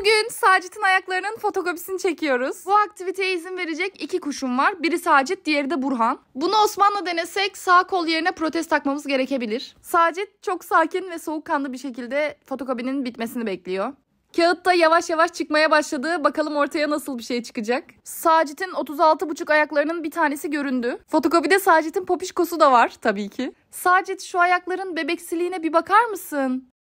Bugün Sacit'in ayaklarının fotokopisini çekiyoruz. Bu aktiviteye izin verecek iki kuşum var. Biri Sacit, diğeri de Burhan. Bunu Osman'la denesek sağ kol yerine protez takmamız gerekebilir. Sacit çok sakin ve soğukkanlı bir şekilde fotokopinin bitmesini bekliyor. Kağıtta yavaş yavaş çıkmaya başladı. Bakalım ortaya nasıl bir şey çıkacak. Sacit'in 36,5 ayaklarının bir tanesi göründü. Fotokopide Sacit'in popişkosu da var tabii ki. Sacit şu ayakların bebeksiliğine bir bakar mısın?